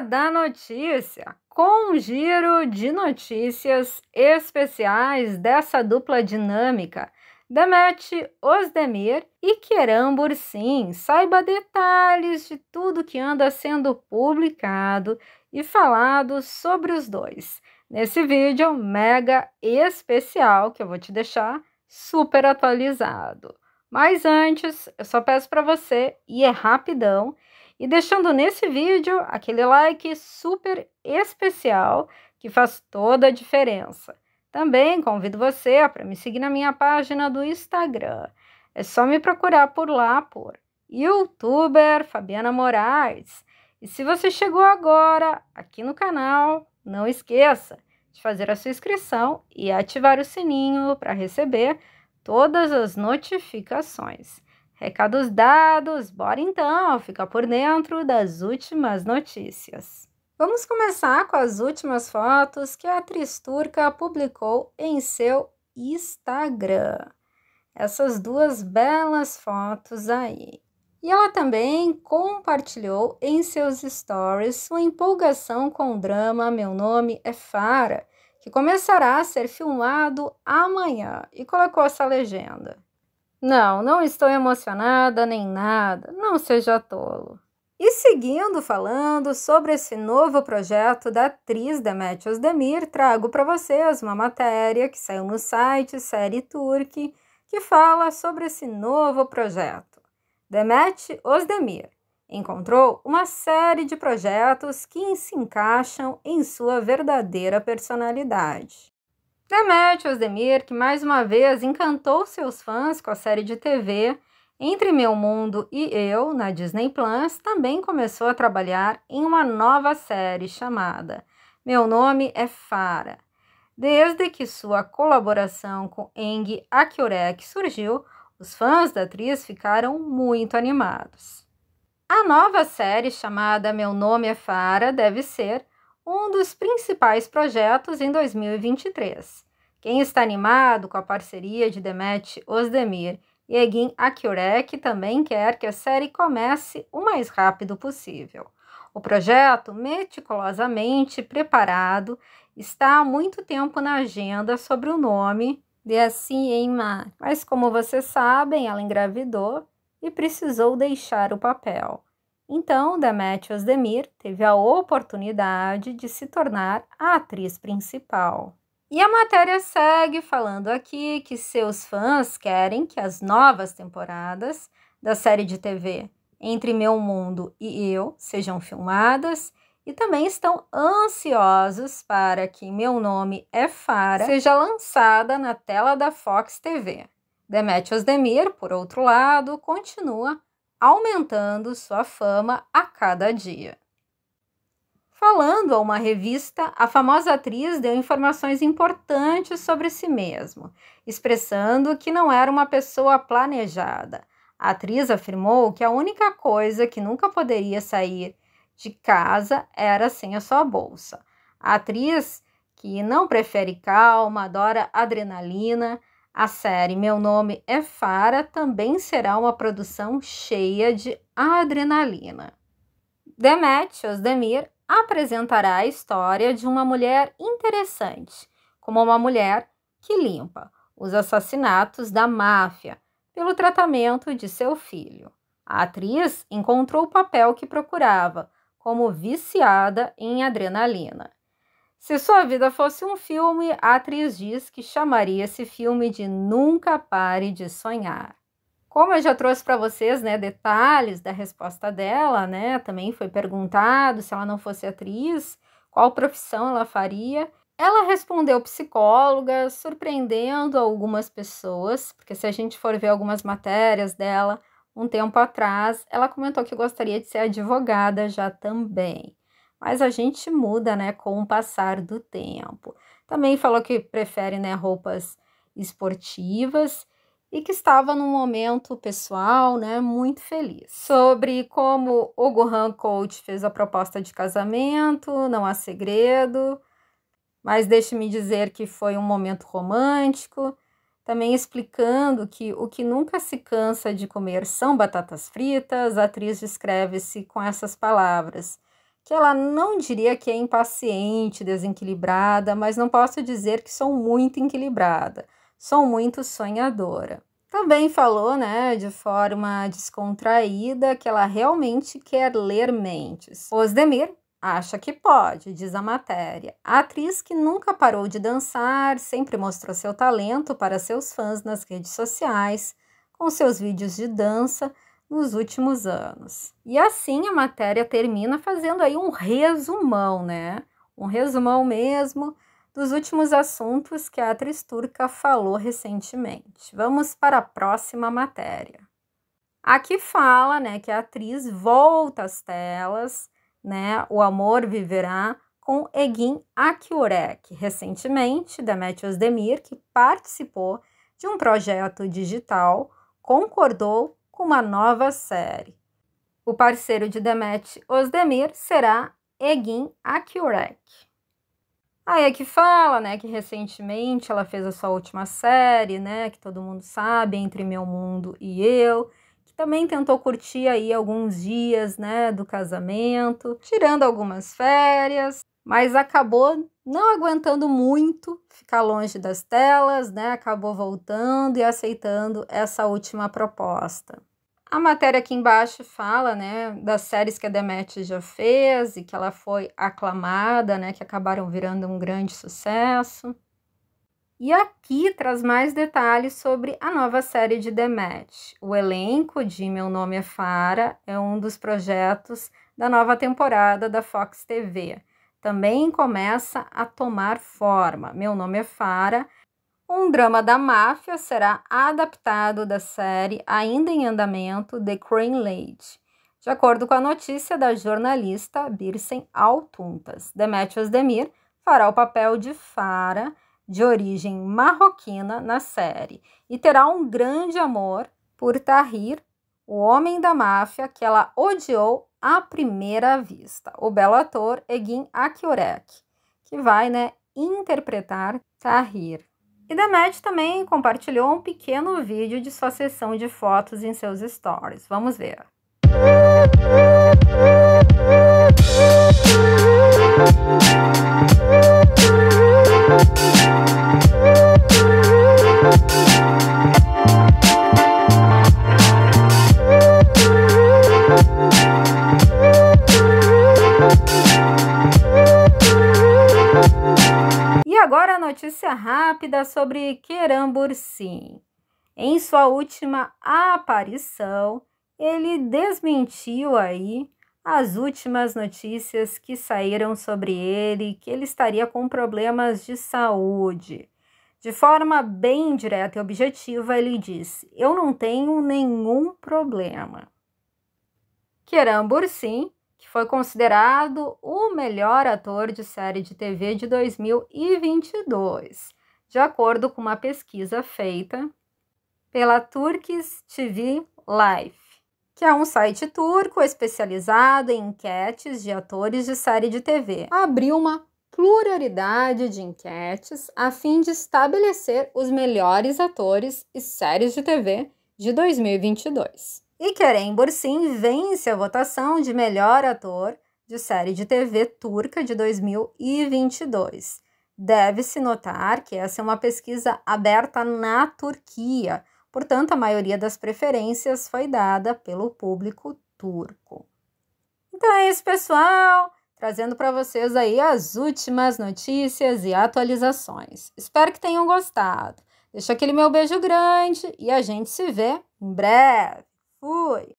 da Notícia, com um giro de notícias especiais dessa dupla dinâmica. Demet Osdemir e Kerambur Sim. Saiba detalhes de tudo que anda sendo publicado e falado sobre os dois. Nesse vídeo mega especial que eu vou te deixar super atualizado. Mas antes, eu só peço para você, e é rapidão, e deixando nesse vídeo aquele like super especial que faz toda a diferença. Também convido você para me seguir na minha página do Instagram. É só me procurar por lá por youtuber Fabiana Moraes. E se você chegou agora aqui no canal, não esqueça de fazer a sua inscrição e ativar o sininho para receber todas as notificações. Recados dados, bora então ficar por dentro das últimas notícias. Vamos começar com as últimas fotos que a atriz turca publicou em seu Instagram. Essas duas belas fotos aí. E ela também compartilhou em seus stories sua empolgação com o drama Meu Nome é Fara, que começará a ser filmado amanhã, e colocou essa legenda. Não, não estou emocionada nem nada, não seja tolo. E seguindo falando sobre esse novo projeto da atriz Demetrios Demir, trago para vocês uma matéria que saiu no site Série Turk, que fala sobre esse novo projeto. Demet Osdemir encontrou uma série de projetos que se encaixam em sua verdadeira personalidade. Demet Özdemir, que mais uma vez encantou seus fãs com a série de TV Entre Meu Mundo e Eu, na Disney Plus, também começou a trabalhar em uma nova série chamada Meu Nome é Fara. Desde que sua colaboração com Eng Akiurek surgiu, os fãs da atriz ficaram muito animados. A nova série chamada Meu Nome é Fara deve ser um dos principais projetos em 2023. Quem está animado com a parceria de Demet Osdemir e Egin Akurek também quer que a série comece o mais rápido possível. O projeto, meticulosamente preparado, está há muito tempo na agenda sobre o nome de Assim em Mas, como vocês sabem, ela engravidou e precisou deixar o papel. Então, Demetrius Demir teve a oportunidade de se tornar a atriz principal. E a matéria segue falando aqui que seus fãs querem que as novas temporadas da série de TV Entre Meu Mundo e Eu sejam filmadas e também estão ansiosos para que Meu Nome é Fara seja lançada na tela da Fox TV. Demetrius Demir, por outro lado, continua aumentando sua fama a cada dia. Falando a uma revista, a famosa atriz deu informações importantes sobre si mesma, expressando que não era uma pessoa planejada. A atriz afirmou que a única coisa que nunca poderia sair de casa era sem a sua bolsa. A atriz, que não prefere calma, adora adrenalina, a série Meu Nome é Fara também será uma produção cheia de adrenalina. Demet Demir apresentará a história de uma mulher interessante, como uma mulher que limpa os assassinatos da máfia pelo tratamento de seu filho. A atriz encontrou o papel que procurava, como viciada em adrenalina. Se sua vida fosse um filme, a atriz diz que chamaria esse filme de Nunca Pare de Sonhar. Como eu já trouxe para vocês, né, detalhes da resposta dela, né? Também foi perguntado se ela não fosse atriz, qual profissão ela faria. Ela respondeu psicóloga, surpreendendo algumas pessoas, porque se a gente for ver algumas matérias dela um tempo atrás, ela comentou que gostaria de ser advogada já também mas a gente muda, né, com o passar do tempo. Também falou que prefere, né, roupas esportivas e que estava num momento pessoal, né, muito feliz. Sobre como o Gohan Coach fez a proposta de casamento, não há segredo, mas deixe-me dizer que foi um momento romântico, também explicando que o que nunca se cansa de comer são batatas fritas, a atriz descreve-se com essas palavras que ela não diria que é impaciente, desequilibrada, mas não posso dizer que sou muito equilibrada, sou muito sonhadora. Também falou, né, de forma descontraída, que ela realmente quer ler mentes. Osdemir acha que pode, diz a matéria. A atriz que nunca parou de dançar, sempre mostrou seu talento para seus fãs nas redes sociais, com seus vídeos de dança, nos últimos anos. E assim a matéria termina fazendo aí um resumão, né? Um resumão mesmo dos últimos assuntos que a atriz turca falou recentemente. Vamos para a próxima matéria. Aqui fala, né, que a atriz volta às telas, né? O amor viverá com Egin Akiurek, recentemente Demetrios Demir, que participou de um projeto digital, concordou uma nova série. O parceiro de Demet Osdemir será Egin Akurek. Aí é que fala, né, que recentemente ela fez a sua última série, né, que todo mundo sabe, Entre Meu Mundo e Eu, que também tentou curtir aí alguns dias, né, do casamento, tirando algumas férias, mas acabou não aguentando muito ficar longe das telas, né, acabou voltando e aceitando essa última proposta. A matéria aqui embaixo fala, né, das séries que a Demet já fez e que ela foi aclamada, né, que acabaram virando um grande sucesso. E aqui traz mais detalhes sobre a nova série de Demet. O elenco de Meu Nome é Fara é um dos projetos da nova temporada da Fox TV. Também começa a tomar forma. Meu Nome é Fara um drama da máfia será adaptado da série ainda em andamento The Crane Lady. De acordo com a notícia da jornalista Birsen Altuntas, Demetrius Demir fará o papel de Fara, de origem marroquina, na série, e terá um grande amor por Tahir, o homem da máfia que ela odiou à primeira vista, o belo ator Egin Akiorek, que vai né, interpretar Tahir. E Demet também compartilhou um pequeno vídeo de sua sessão de fotos em seus stories. Vamos ver. agora a notícia rápida sobre querambur Bursin. Em sua última aparição, ele desmentiu aí as últimas notícias que saíram sobre ele, que ele estaria com problemas de saúde. De forma bem direta e objetiva, ele disse: Eu não tenho nenhum problema. Kerambur Bursin que foi considerado o melhor ator de série de TV de 2022, de acordo com uma pesquisa feita pela Turkish TV Life, que é um site turco especializado em enquetes de atores de série de TV. Abriu uma pluralidade de enquetes a fim de estabelecer os melhores atores e séries de TV de 2022. E Kerem Bursin vence a votação de melhor ator de série de TV turca de 2022. Deve-se notar que essa é uma pesquisa aberta na Turquia, portanto, a maioria das preferências foi dada pelo público turco. Então é isso, pessoal! Trazendo para vocês aí as últimas notícias e atualizações. Espero que tenham gostado. Deixa aquele meu beijo grande e a gente se vê em breve! Fui!